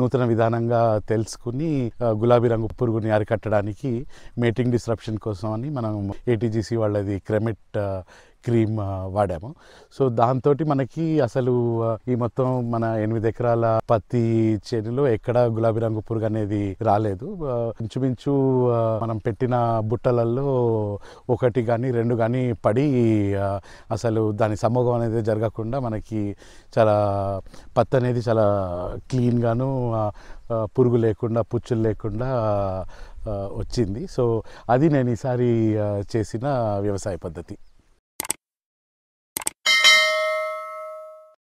నూతన విధానంగా తెలుసుకుని గులాబీ రంగు పురుగుని అరికట్టడానికి మేటింగ్ డిస్రప్షన్ కోసం అని మనం ఏటీజీసీ వాళ్ళది క్రెమెట్ క్రీమ్ వాడాము సో దాంతో మనకి అసలు ఈ మొత్తం మన ఎనిమిది ఎకరాల పత్తి చేనులో ఎక్కడ గులాబీ రంగు పురుగు అనేది రాలేదు ఇంచుమించు మనం పెట్టిన బుట్టలలో ఒకటి కానీ రెండు కానీ పడి అసలు దాని సమూహం అనేది జరగకుండా మనకి చాలా పత్తి అనేది చాలా క్లీన్గాను పురుగు లేకుండా పుచ్చులు లేకుండా వచ్చింది సో అది నేను ఈసారి చేసిన వ్యవసాయ పద్ధతి